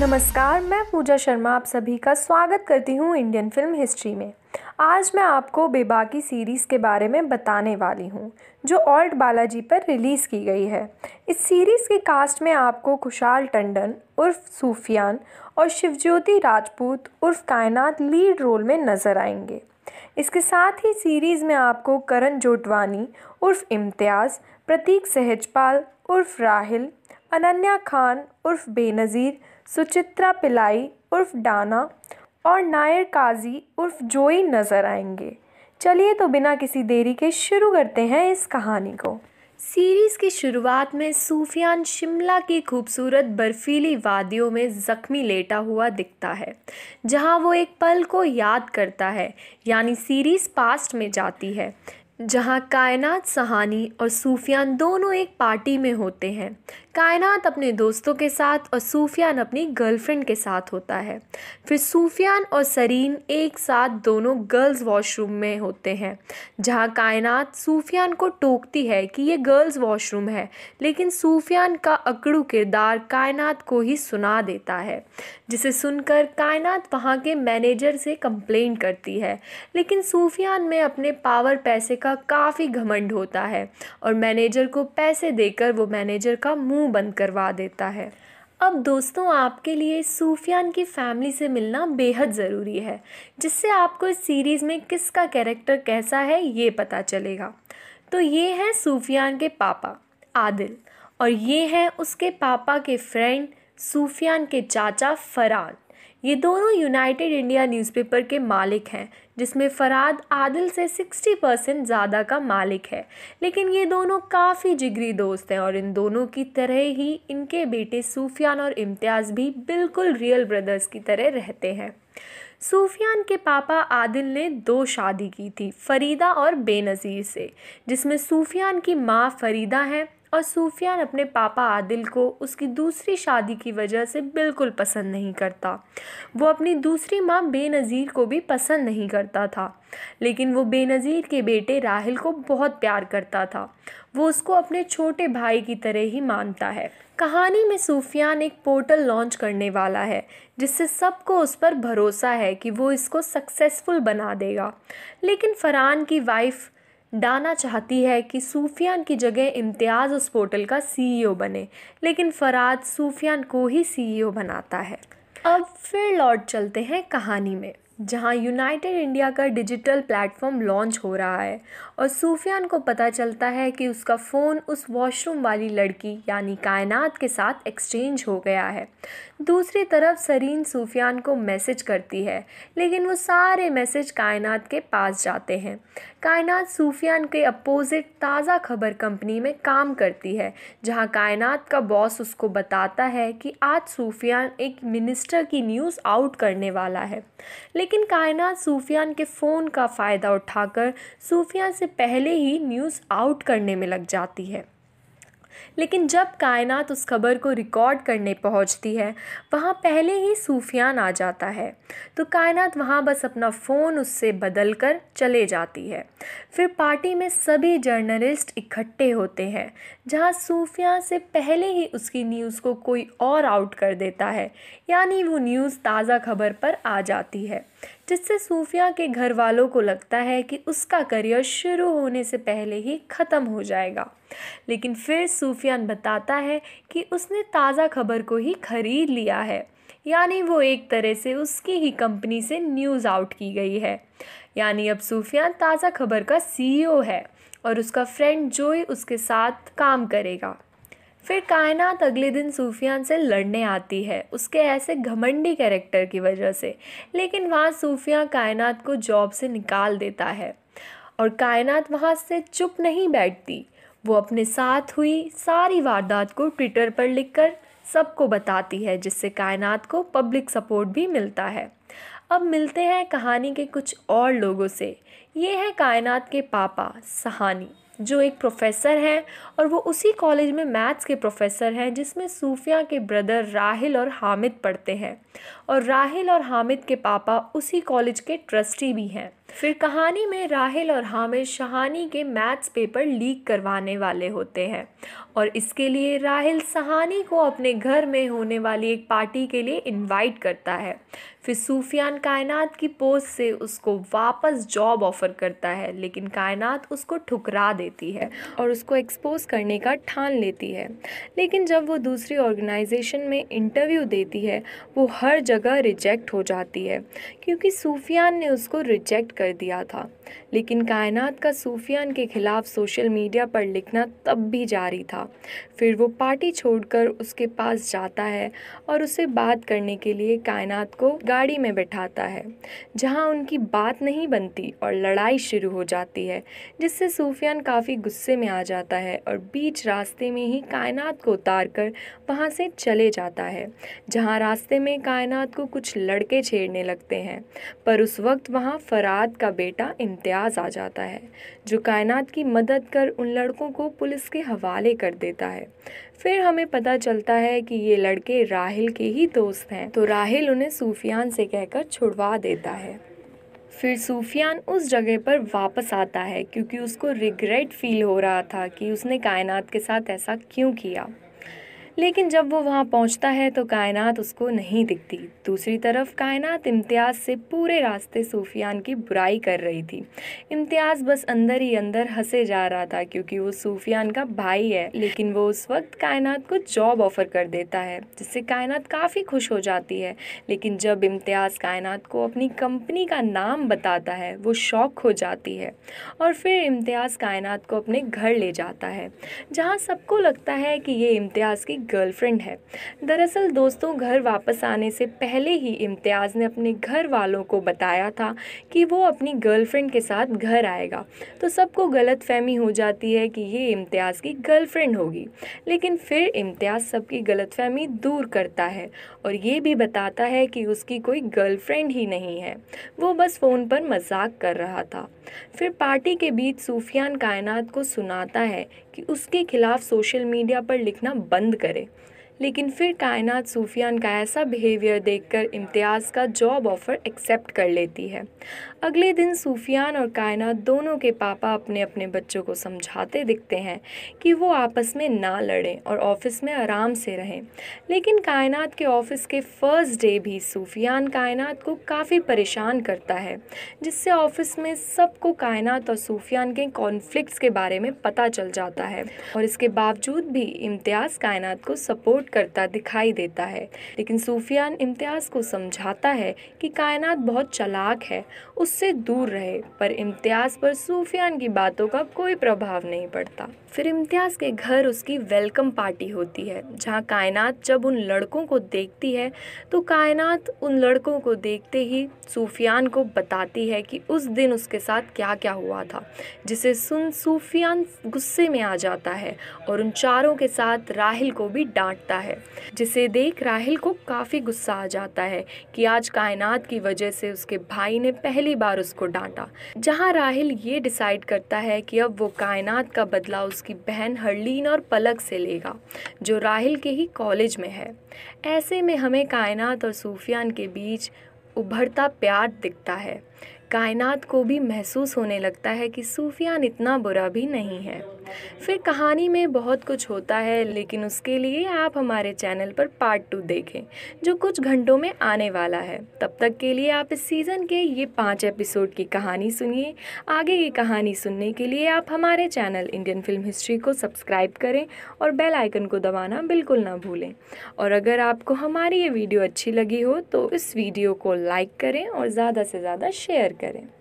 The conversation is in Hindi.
नमस्कार मैं पूजा शर्मा आप सभी का स्वागत करती हूँ इंडियन फिल्म हिस्ट्री में आज मैं आपको बेबाकी सीरीज़ के बारे में बताने वाली हूँ जो ऑल्ट बालाजी पर रिलीज़ की गई है इस सीरीज़ की कास्ट में आपको खुशाल टंडन उर्फ सूफियान और शिवज्योति राजपूत उर्फ कायनात लीड रोल में नज़र आएंगे इसके साथ ही सीरीज़ में आपको करण जोटवानी उर्फ इम्तियाज़ प्रतीक सहजपाल उर्फ राहिल अनन्या खान उर्फ बेनज़ीर सुचित्रा पिलाई उर्फ डाना और नायर काजी उर्फ जोई नज़र आएंगे चलिए तो बिना किसी देरी के शुरू करते हैं इस कहानी को सीरीज़ की शुरुआत में सूफियान शिमला की खूबसूरत बर्फीली वादियों में ज़ख्मी लेटा हुआ दिखता है जहां वो एक पल को याद करता है यानी सीरीज़ पास्ट में जाती है जहां कायनात सहानी और सूफियान दोनों एक पार्टी में होते हैं कायनात अपने दोस्तों के साथ और सूफियान अपनी गर्लफ्रेंड के साथ होता है फिर सूफियान और सरीन एक साथ दोनों गर्ल्स वॉशरूम में होते हैं जहाँ कायनात सूफियान को टोकती है कि ये गर्ल्स वॉशरूम है लेकिन सूफियान का अकड़ू किरदार कायनात को ही सुना देता है जिसे सुनकर कायनात वहाँ के मैनेजर से कंप्लेन करती है लेकिन सूफियान में अपने पावर पैसे का काफ़ी घमंड होता है और मैनेजर को पैसे देकर वो मैनेजर का मुँह मुंह बंद करवा देता है अब दोस्तों आपके लिए सूफियान की फैमिली से मिलना बेहद ज़रूरी है जिससे आपको इस सीरीज़ में किसका कैरेक्टर कैसा है ये पता चलेगा तो ये हैं सूफियान के पापा आदिल और ये हैं उसके पापा के फ्रेंड सूफियान के चाचा फरान ये दोनों यूनाइटेड इंडिया न्यूज़पेपर के मालिक हैं जिसमें फ़राद आदिल से 60 परसेंट ज़्यादा का मालिक है लेकिन ये दोनों काफ़ी जिगरी दोस्त हैं और इन दोनों की तरह ही इनके बेटे सूफियान और इम्तियाज़ भी बिल्कुल रियल ब्रदर्स की तरह रहते हैं सूफियान के पापा आदिल ने दो शादी की थी फरीदा और बेनज़ीर से जिसमें सूफियान की माँ फरीदा हैं और सूफियान अपने पापा आदिल को उसकी दूसरी शादी की वजह से बिल्कुल पसंद नहीं करता वो अपनी दूसरी माँ बेनज़ीर को भी पसंद नहीं करता था लेकिन वो बेनज़ीर के बेटे राहिल को बहुत प्यार करता था वो उसको अपने छोटे भाई की तरह ही मानता है कहानी में सूफियान एक पोर्टल लॉन्च करने वाला है जिससे सबको उस पर भरोसा है कि वो इसको सक्सेसफुल बना देगा लेकिन फरहान की वाइफ़ डाना चाहती है कि सूफियान की जगह इम्तियाज़ उस पोर्टल का सीईओ e बने लेकिन फ़राज सूफियान को ही सीईओ e बनाता है अब फिर लौट चलते हैं कहानी में जहां यूनाइटेड इंडिया का डिजिटल प्लेटफॉर्म लॉन्च हो रहा है और सूफियान को पता चलता है कि उसका फ़ोन उस वॉशरूम वाली लड़की यानी कायनात के साथ एक्सचेंज हो गया है दूसरी तरफ सरीन सूफियान को मैसेज करती है लेकिन वो सारे मैसेज कायनात के पास जाते हैं कायनात सूफियान के अपोज़िट ताज़ा खबर कंपनी में काम करती है जहाँ कायनात का बॉस उसको बताता है कि आज सूफियान एक मिनिस्टर की न्यूज़ आउट करने वाला है लेकिन लेकिन कायनात सूफियान के फ़ोन का फ़ायदा उठाकर सूफियान से पहले ही न्यूज़ आउट करने में लग जाती है लेकिन जब कायनात उस खबर को रिकॉर्ड करने पहुंचती है वहाँ पहले ही सूफियान आ जाता है तो कायनात वहाँ बस अपना फ़ोन उससे बदल कर चले जाती है फिर पार्टी में सभी जर्नलिस्ट इकट्ठे होते हैं जहाँ सूफियान से पहले ही उसकी न्यूज़ को कोई और आउट कर देता है यानी वो न्यूज़ ताज़ा खबर पर आ जाती है जिससे सूफिया के घर वालों को लगता है कि उसका करियर शुरू होने से पहले ही ख़त्म हो जाएगा लेकिन फिर सूफियान बताता है कि उसने ताज़ा खबर को ही खरीद लिया है यानी वो एक तरह से उसकी ही कंपनी से न्यूज़ आउट की गई है यानी अब सूफियान ताज़ा खबर का सीईओ e है और उसका फ्रेंड जोई उसके साथ काम करेगा फिर कायनात अगले दिन सूफियान से लड़ने आती है उसके ऐसे घमंडी कैरेक्टर की वजह से लेकिन वहाँ सूफिया कायनात को जॉब से निकाल देता है और कायनात वहाँ से चुप नहीं बैठती वो अपने साथ हुई सारी वारदात को ट्विटर पर लिखकर सबको बताती है जिससे कायनात को पब्लिक सपोर्ट भी मिलता है अब मिलते हैं कहानी के कुछ और लोगों से ये है कायनात के पापा सहानी जो एक प्रोफेसर हैं और वो उसी कॉलेज में मैथ्स के प्रोफेसर हैं जिसमें सूफिया के ब्रदर राहिल और हामिद पढ़ते हैं और राहिल और हामिद के पापा उसी कॉलेज के ट्रस्टी भी हैं फिर कहानी में राहिल और हामिद शहानी के मैथ्स पेपर लीक करवाने वाले होते हैं और इसके लिए राहिल सहानी को अपने घर में होने वाली एक पार्टी के लिए इनवाइट करता है फिर सूफियान कायनात की पोस्ट से उसको वापस जॉब ऑफ़र करता है लेकिन कायनात उसको ठुकरा देती है और उसको एक्सपोज करने का ठान लेती है लेकिन जब वो दूसरी ऑर्गेनाइजेशन में इंटरव्यू देती है वो हर जगह रिजेक्ट हो जाती है क्योंकि सूफियान ने उसको रिजेक्ट कर दिया था लेकिन कायनात का सूफियान के खिलाफ सोशल मीडिया पर लिखना तब भी जारी था फिर वो पार्टी छोड़कर उसके पास जाता है और उसे बात करने के लिए कायनात को गाड़ी में बैठाता है जहाँ उनकी बात नहीं बनती और लड़ाई शुरू हो जाती है जिससे सूफियान काफ़ी गुस्से में आ जाता है और बीच रास्ते में ही कायनात को उतार कर वहाँ से चले जाता है जहाँ रास्ते में कायनात को कुछ लड़के छेड़ने लगते हैं पर उस वक्त वहाँ फराद इमाद का बेटा इम्तियाज़ आ जाता है जो कायनात की मदद कर उन लड़कों को पुलिस के हवाले कर देता है फिर हमें पता चलता है कि ये लड़के राहिल के ही दोस्त हैं तो राहिल उन्हें सूफियान से कहकर छुड़वा देता है फिर सूफियान उस जगह पर वापस आता है क्योंकि उसको रिग्रेट फील हो रहा था कि उसने कायनात के साथ ऐसा क्यों किया लेकिन जब वो वहाँ पहुँचता है तो कायनात उसको नहीं दिखती दूसरी तरफ कायनात इम्तियाज़ से पूरे रास्ते सूफियान की बुराई कर रही थी इम्तियाज़ बस अंदर ही अंदर हंसे जा रहा था क्योंकि वो सूफियान का भाई है लेकिन वो उस वक्त कायनात को जॉब ऑफ़र कर देता है जिससे कायनात काफ़ी खुश हो जाती है लेकिन जब इम्तियाज़ कायनात को अपनी कंपनी का नाम बताता है वो शौक हो जाती है और फिर इम्तियाज़ कायनात को अपने घर ले जाता है जहाँ सबको लगता है कि ये इम्तियाज़ की गर्लफ्रेंड है दरअसल दोस्तों घर वापस आने से पहले ही इम्तियाज़ ने अपने घर वालों को बताया था कि वो अपनी गर्लफ्रेंड के साथ घर आएगा तो सबको गलत फहमी हो जाती है कि ये इम्तियाज़ की गर्लफ्रेंड होगी लेकिन फिर इम्तियाज़ सबकी गलत फहमी दूर करता है और ये भी बताता है कि उसकी कोई गर्लफ्रेंड ही नहीं है वो बस फ़ोन पर मजाक कर रहा था फिर पार्टी के बीच सूफियान कायनात को सुनाता है कि उसके खिलाफ सोशल मीडिया पर लिखना बंद करे लेकिन फिर कायनात सूफियान का ऐसा बिहेवियर देखकर इम्तियाज़ का जॉब ऑफ़र एक्सेप्ट कर लेती है अगले दिन सूफियान और कायनात दोनों के पापा अपने अपने बच्चों को समझाते दिखते हैं कि वो आपस में ना लड़ें और ऑफिस में आराम से रहें लेकिन कायनात के ऑफिस के फर्स्ट डे भी सूफियान कायनात को काफ़ी परेशान करता है जिससे ऑफिस में सबको कायनात और सूफियान के कॉन्फ्लिक्ट्स के बारे में पता चल जाता है और इसके बावजूद भी इम्तियाज़ कायनात को सपोर्ट करता दिखाई देता है लेकिन सूफियान इम्तियाज़ को समझाता है कि कायनात बहुत चलाक है उससे दूर रहे पर इम्तियाज़ पर सूफियान की बातों का कोई प्रभाव नहीं पड़ता फिर इम्तियाज़ के घर उसकी वेलकम पार्टी होती है जहाँ कायनात जब उन लड़कों को देखती है तो कायनात उन लड़कों को देखते ही सूफियान को बताती है कि उस दिन उसके साथ क्या क्या हुआ था जिसे सुन सूफियान गुस्से में आ जाता है और उन चारों के साथ राहिल को भी डांटता है जिसे देख राहिल को काफ़ी गुस्सा आ जाता है कि आज कायनात की वजह से उसके भाई ने पहली बार उसको डांटा जहां राहिल ये डिसाइड करता है कि अब वो कायनात का बदला उसकी बहन हरलीन और पलक से लेगा जो राहिल के ही कॉलेज में है ऐसे में हमें कायनात और सूफियान के बीच उभरता प्यार दिखता है कायनात को भी महसूस होने लगता है कि सूफियान इतना बुरा भी नहीं है फिर कहानी में बहुत कुछ होता है लेकिन उसके लिए आप हमारे चैनल पर पार्ट टू देखें जो कुछ घंटों में आने वाला है तब तक के लिए आप इस सीज़न के ये पाँच एपिसोड की कहानी सुनिए आगे की कहानी सुनने के लिए आप हमारे चैनल इंडियन फिल्म हिस्ट्री को सब्सक्राइब करें और बेल आइकन को दबाना बिल्कुल ना भूलें और अगर आपको हमारी ये वीडियो अच्छी लगी हो तो इस वीडियो को लाइक करें और ज़्यादा से ज़्यादा शेयर शेयर करें